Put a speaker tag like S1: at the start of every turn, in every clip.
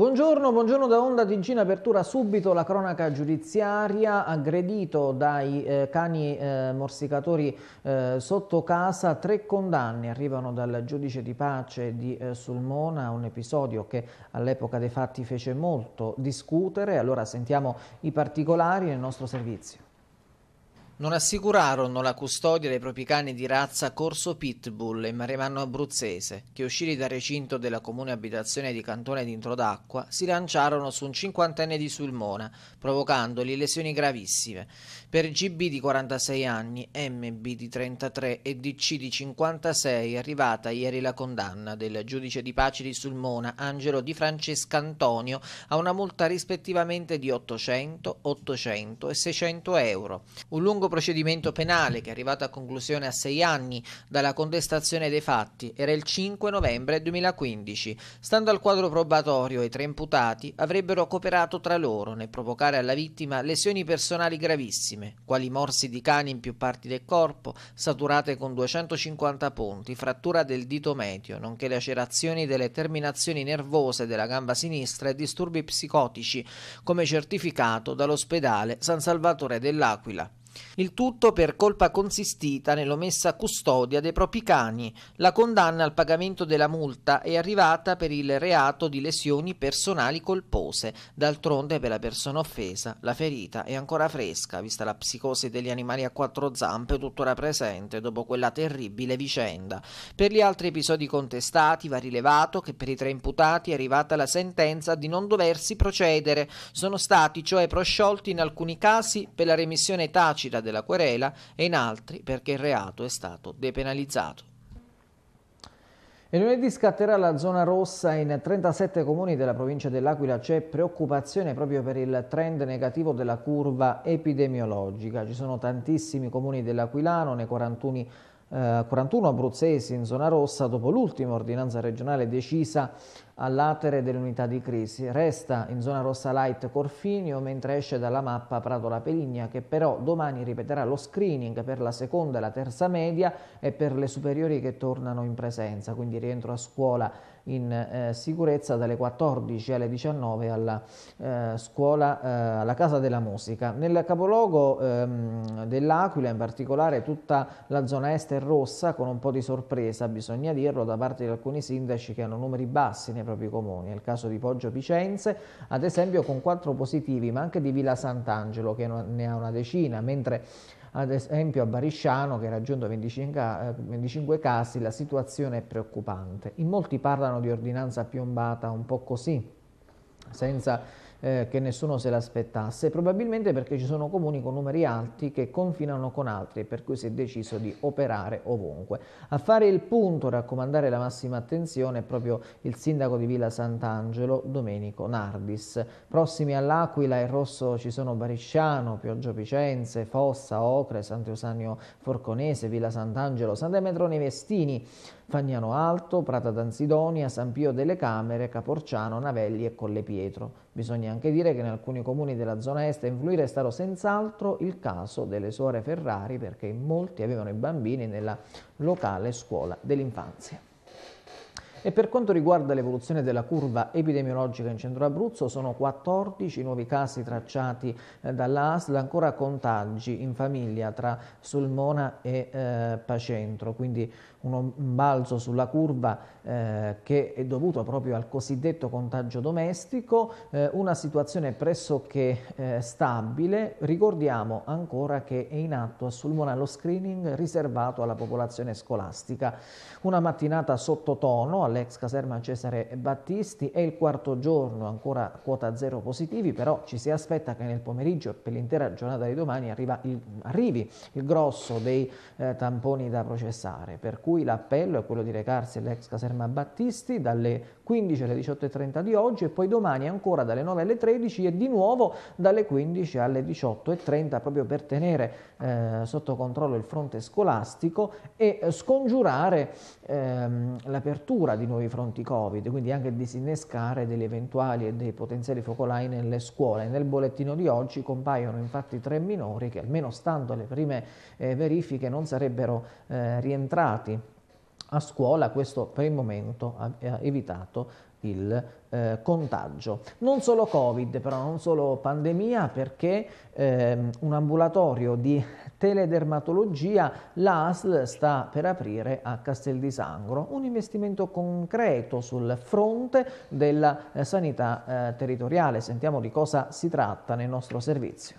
S1: Buongiorno, buongiorno da Onda Ticina, apertura subito la cronaca giudiziaria, aggredito dai eh, cani eh, morsicatori eh, sotto casa, tre condanne arrivano dal giudice di pace di eh, Sulmona, un episodio che all'epoca dei fatti fece molto discutere, allora sentiamo i particolari nel nostro servizio non assicurarono la custodia dei propri cani di razza Corso Pitbull e Maremanno Abruzzese, che usciti dal recinto della comune abitazione di Cantone d'Introdacqua si lanciarono su un cinquantenne di Sulmona, provocandogli lesioni gravissime. Per GB di 46 anni, MB di 33 e DC di 56 è arrivata ieri la condanna del giudice di pace di Sulmona, Angelo Di Francesca Antonio, a una multa rispettivamente di 800, 800 e 600 euro. Un lungo procedimento penale, che è arrivato a conclusione a sei anni dalla contestazione dei fatti, era il 5 novembre 2015. Stando al quadro probatorio, i tre imputati avrebbero cooperato tra loro nel provocare alla vittima lesioni personali gravissime, quali morsi di cani in più parti del corpo, saturate con 250 punti, frattura del dito medio, nonché lacerazioni delle terminazioni nervose della gamba sinistra e disturbi psicotici, come certificato dall'ospedale San Salvatore dell'Aquila. Il tutto per colpa consistita nell'omessa custodia dei propri cani. La condanna al pagamento della multa è arrivata per il reato di lesioni personali colpose. D'altronde per la persona offesa la ferita è ancora fresca, vista la psicosi degli animali a quattro zampe tuttora presente dopo quella terribile vicenda. Per gli altri episodi contestati va rilevato che per i tre imputati è arrivata la sentenza di non doversi procedere. Sono stati cioè prosciolti in alcuni casi per la remissione tacita tacita della querela e in altri perché il reato è stato depenalizzato. E lunedì scatterà la zona rossa in 37 comuni della provincia dell'Aquila. C'è preoccupazione proprio per il trend negativo della curva epidemiologica. Ci sono tantissimi comuni dell'Aquilano, nei 41 comuni eh, 41 abruzzesi in zona rossa dopo l'ultima ordinanza regionale decisa all'atere dell'unità di crisi. Resta in zona rossa light Corfinio mentre esce dalla mappa Prato La Peligna che però domani ripeterà lo screening per la seconda e la terza media e per le superiori che tornano in presenza, quindi rientro a scuola in eh, sicurezza dalle 14 alle 19 alla eh, scuola, eh, alla Casa della Musica. Nel capoluogo ehm, dell'Aquila, in particolare tutta la zona est è rossa, con un po' di sorpresa, bisogna dirlo, da parte di alcuni sindaci che hanno numeri bassi nei propri comuni. È il caso di Poggio Picenze, ad esempio con quattro positivi, ma anche di Villa Sant'Angelo che ne ha una decina, mentre ad esempio a Barisciano, che ha raggiunto 25, 25 eh, casi, la situazione è preoccupante. In molti parlano di ordinanza piombata un po' così, senza eh, che nessuno se l'aspettasse, probabilmente perché ci sono comuni con numeri alti che confinano con altri e per cui si è deciso di operare ovunque. A fare il punto, raccomandare la massima attenzione è proprio il sindaco di Villa Sant'Angelo, Domenico Nardis. Prossimi all'Aquila e Rosso ci sono Barisciano, Pioggio Picenze, Fossa, Ocre, Sant'Eusanio Forconese, Villa Sant'Angelo, Sant'Emetrone Vestini. Fagnano Alto, Prata d'Ansidonia, San Pio delle Camere, Caporciano, Navelli e Colle Pietro. Bisogna anche dire che in alcuni comuni della zona est a influire è stato senz'altro il caso delle suore Ferrari perché molti avevano i bambini nella locale scuola dell'infanzia. E per quanto riguarda l'evoluzione della curva epidemiologica in centro Abruzzo, sono 14 nuovi casi tracciati eh, dall'ASL, ancora contagi in famiglia tra Sulmona e eh, Pacentro, quindi un balzo sulla curva eh, che è dovuto proprio al cosiddetto contagio domestico, eh, una situazione pressoché eh, stabile. Ricordiamo ancora che è in atto a Sulmona lo screening riservato alla popolazione scolastica. Una mattinata sottotono all'ex caserma Cesare Battisti è il quarto giorno ancora quota zero positivi, però ci si aspetta che nel pomeriggio per l'intera giornata di domani arriva il, arrivi il grosso dei eh, tamponi da processare. Per cui cui l'appello è quello di recarsi all'ex caserma Battisti, dalle 15 alle 18.30 di oggi e poi domani ancora dalle 9 alle 13 e di nuovo dalle 15 alle 18.30 proprio per tenere eh, sotto controllo il fronte scolastico e scongiurare ehm, l'apertura di nuovi fronti Covid, quindi anche disinnescare degli eventuali e dei potenziali focolai nelle scuole. Nel bollettino di oggi compaiono infatti tre minori che almeno stando alle prime eh, verifiche non sarebbero eh, rientrati a scuola questo per il momento ha, ha evitato il eh, contagio. Non solo Covid, però non solo pandemia, perché ehm, un ambulatorio di teledermatologia l'ASL sta per aprire a Castel di Sangro, un investimento concreto sul fronte della eh, sanità eh, territoriale. Sentiamo di cosa si tratta nel nostro servizio.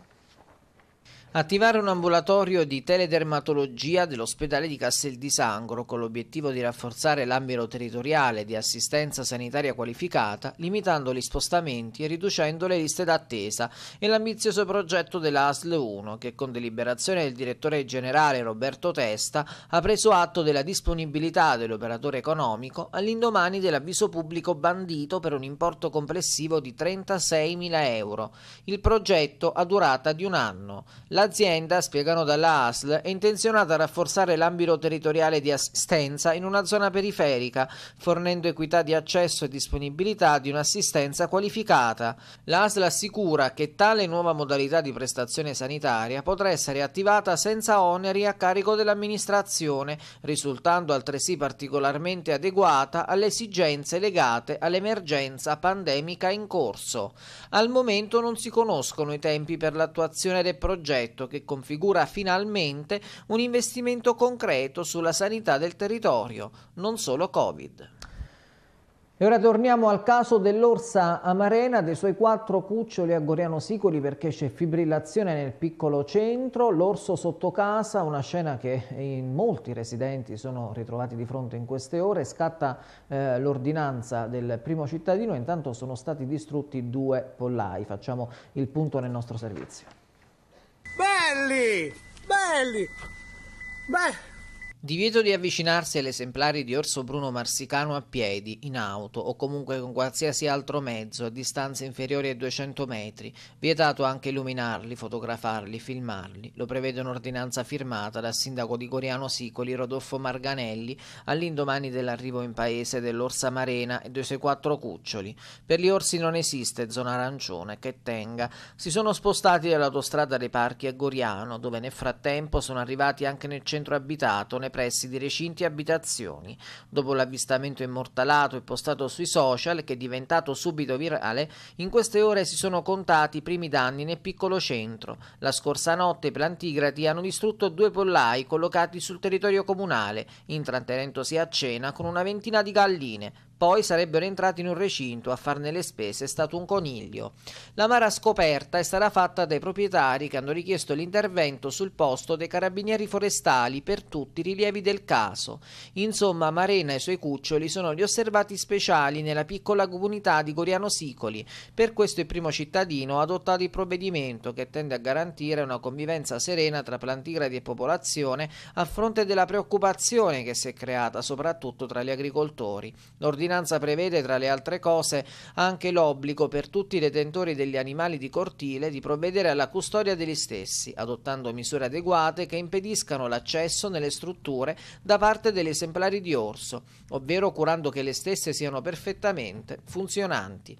S1: Attivare un ambulatorio di teledermatologia dell'ospedale di Castel di Sangro con l'obiettivo di rafforzare l'ambito territoriale di assistenza sanitaria qualificata, limitando gli spostamenti e riducendo le liste d'attesa, è l'ambizioso progetto della dell'ASL 1 che con deliberazione del direttore generale Roberto Testa ha preso atto della disponibilità dell'operatore economico all'indomani dell'avviso pubblico bandito per un importo complessivo di 36.000 euro. Il progetto ha durata di un anno. La L'azienda, spiegano dalla ASL, è intenzionata a rafforzare l'ambito territoriale di assistenza in una zona periferica, fornendo equità di accesso e disponibilità di un'assistenza qualificata. L'ASL assicura che tale nuova modalità di prestazione sanitaria potrà essere attivata senza oneri a carico dell'amministrazione, risultando altresì particolarmente adeguata alle esigenze legate all'emergenza pandemica in corso. Al momento non si conoscono i tempi per l'attuazione del progetto progetto che configura finalmente un investimento concreto sulla sanità del territorio, non solo Covid. E ora torniamo al caso dell'orsa amarena, dei suoi quattro cuccioli a Goriano Sicoli perché c'è fibrillazione nel piccolo centro, l'orso sotto casa, una scena che in molti residenti sono ritrovati di fronte in queste ore, scatta eh, l'ordinanza del primo cittadino, intanto sono stati distrutti due pollai, facciamo il punto nel nostro servizio belli, belli. Beh. Divieto di avvicinarsi agli esemplari di orso bruno marsicano a piedi, in auto o comunque con qualsiasi altro mezzo a distanze inferiori ai 200 metri. Vietato anche illuminarli, fotografarli, filmarli. Lo prevede un'ordinanza firmata dal sindaco di Goriano Sicoli Rodolfo Marganelli all'indomani dell'arrivo in paese dell'orsa marena e dei suoi quattro cuccioli. Per gli orsi non esiste zona arancione che tenga. Si sono spostati dall'autostrada dei parchi a Goriano, dove nel frattempo sono arrivati anche nel centro abitato, ne pressi di recinti e abitazioni. Dopo l'avvistamento immortalato e postato sui social, che è diventato subito virale, in queste ore si sono contati i primi danni nel piccolo centro. La scorsa notte i plantigrati hanno distrutto due pollai collocati sul territorio comunale, intrattenendosi a cena con una ventina di galline. Poi sarebbero entrati in un recinto a farne le spese, è stato un coniglio. La mara scoperta è stata fatta dai proprietari che hanno richiesto l'intervento sul posto dei carabinieri forestali per tutti i rilievi del caso. Insomma, Marena e i suoi cuccioli sono gli osservati speciali nella piccola comunità di Goriano Sicoli. Per questo il primo cittadino ha adottato il provvedimento che tende a garantire una convivenza serena tra plantigradi e popolazione a fronte della preoccupazione che si è creata soprattutto tra gli agricoltori. L'ordinanza ordinanza prevede tra le altre cose anche l'obbligo per tutti i detentori degli animali di cortile di provvedere alla custodia degli stessi, adottando misure adeguate che impediscano l'accesso nelle strutture da parte degli esemplari di orso, ovvero curando che le stesse siano perfettamente funzionanti.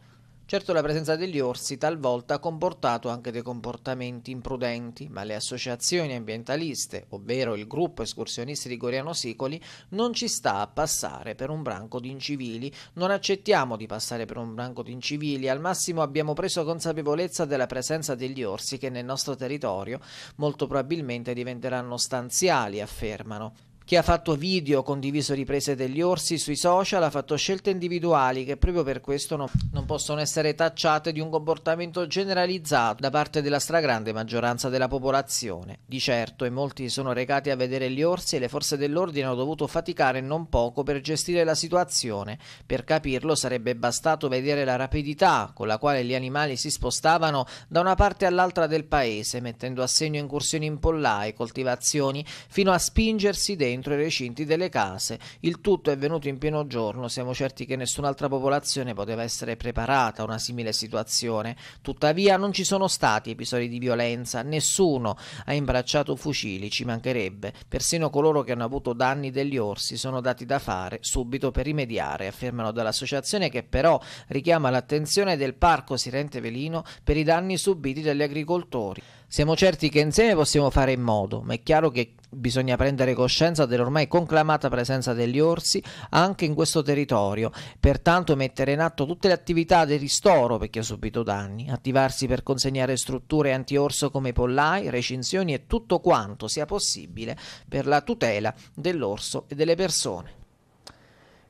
S1: Certo la presenza degli orsi talvolta ha comportato anche dei comportamenti imprudenti, ma le associazioni ambientaliste, ovvero il gruppo escursionisti di Goriano Sicoli, non ci sta a passare per un branco di incivili, non accettiamo di passare per un branco di incivili, al massimo abbiamo preso consapevolezza della presenza degli orsi che nel nostro territorio molto probabilmente diventeranno stanziali, affermano. Chi ha fatto video, condiviso riprese degli orsi sui social, ha fatto scelte individuali che proprio per questo no, non possono essere tacciate di un comportamento generalizzato da parte della stragrande maggioranza della popolazione. Di certo, e molti sono recati a vedere gli orsi e le forze dell'ordine hanno dovuto faticare non poco per gestire la situazione. Per capirlo sarebbe bastato vedere la rapidità con la quale gli animali si spostavano da una parte all'altra del paese, mettendo a segno incursioni in pollai, coltivazioni, fino a spingersi dentro dentro i recinti delle case. Il tutto è venuto in pieno giorno, siamo certi che nessun'altra popolazione poteva essere preparata a una simile situazione. Tuttavia non ci sono stati episodi di violenza, nessuno ha imbracciato fucili, ci mancherebbe. Persino coloro che hanno avuto danni degli orsi sono dati da fare subito per rimediare, affermano dall'associazione che però richiama l'attenzione del Parco Sirente Velino per i danni subiti dagli agricoltori. Siamo certi che insieme possiamo fare in modo, ma è chiaro che bisogna prendere coscienza dell'ormai conclamata presenza degli orsi anche in questo territorio, pertanto mettere in atto tutte le attività di ristoro per chi ha subito danni, attivarsi per consegnare strutture anti-orso come pollai, recinzioni e tutto quanto sia possibile per la tutela dell'orso e delle persone.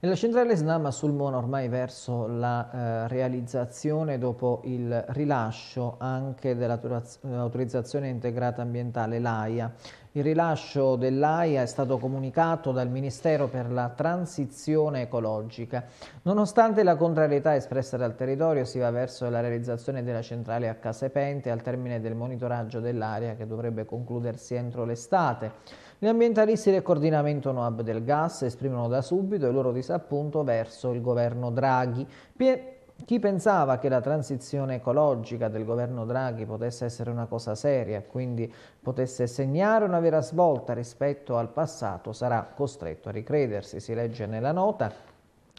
S1: La centrale Snam a Sulmona ormai verso la eh, realizzazione dopo il rilascio anche dell'autorizzazione eh, integrata ambientale, l'AIA, il rilascio dell'AIA è stato comunicato dal Ministero per la Transizione Ecologica. Nonostante la contrarietà espressa dal territorio, si va verso la realizzazione della centrale a Casepente al termine del monitoraggio dell'area che dovrebbe concludersi entro l'estate. Gli ambientalisti del coordinamento NOAB del gas esprimono da subito il loro disappunto verso il governo Draghi, chi pensava che la transizione ecologica del governo Draghi potesse essere una cosa seria, e quindi potesse segnare una vera svolta rispetto al passato, sarà costretto a ricredersi, si legge nella nota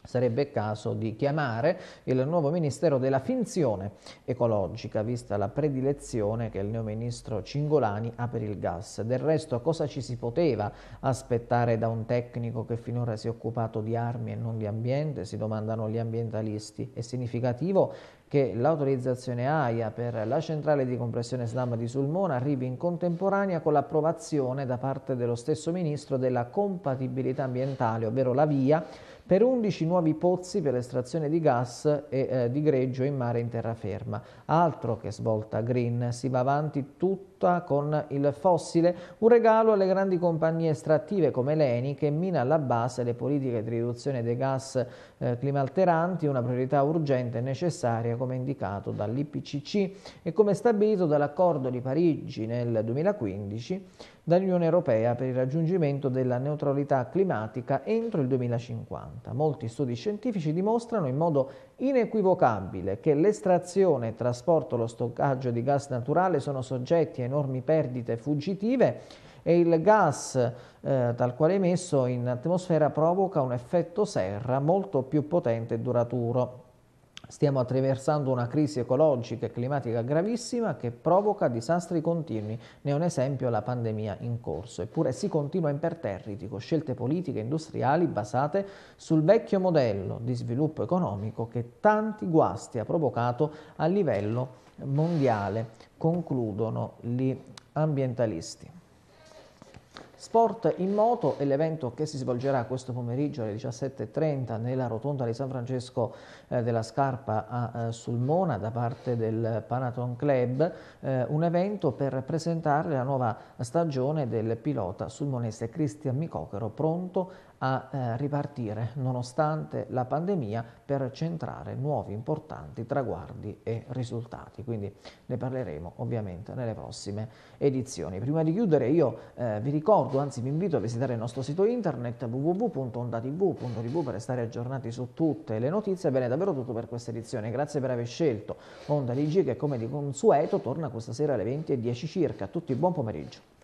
S1: Sarebbe caso di chiamare il nuovo Ministero della Finzione ecologica, vista la predilezione che il neo ministro Cingolani ha per il gas. Del resto, cosa ci si poteva aspettare da un tecnico che finora si è occupato di armi e non di ambiente, si domandano gli ambientalisti. È significativo che l'autorizzazione AIA per la centrale di compressione slam di Sulmona arrivi in contemporanea con l'approvazione da parte dello stesso Ministro della compatibilità ambientale, ovvero la VIA, per 11 nuovi pozzi per l'estrazione di gas e eh, di greggio in mare in terraferma. Altro che svolta green, si va avanti tutta con il fossile, un regalo alle grandi compagnie estrattive come l'ENI che mina alla base le politiche di riduzione dei gas eh, climalteranti, una priorità urgente e necessaria come indicato dall'IPCC e come stabilito dall'accordo di Parigi nel 2015 dall'Unione Europea per il raggiungimento della neutralità climatica entro il 2050. Molti studi scientifici dimostrano in modo inequivocabile che l'estrazione, il trasporto e lo stoccaggio di gas naturale sono soggetti a enormi perdite fuggitive e il gas eh, tal quale emesso in atmosfera provoca un effetto serra molto più potente e duraturo. Stiamo attraversando una crisi ecologica e climatica gravissima che provoca disastri continui. Ne è un esempio la pandemia in corso. Eppure si continua imperterriti con scelte politiche e industriali basate sul vecchio modello di sviluppo economico che tanti guasti ha provocato a livello mondiale, concludono gli ambientalisti. Sport in moto è l'evento che si svolgerà questo pomeriggio alle 17.30 nella rotonda di San Francesco eh, della Scarpa a eh, Sulmona da parte del Panathon Club, eh, un evento per presentare la nuova stagione del pilota sulmonese Cristian Micocero pronto a eh, ripartire nonostante la pandemia per centrare nuovi importanti traguardi e risultati. Quindi ne parleremo ovviamente nelle prossime edizioni. Prima di chiudere io eh, vi ricordo, anzi vi invito a visitare il nostro sito internet www.ondatv.tv per restare aggiornati su tutte le notizie. Bene, davvero tutto per questa edizione. Grazie per aver scelto Onda Ligi che come di consueto torna questa sera alle 20.10 circa. A tutti buon pomeriggio.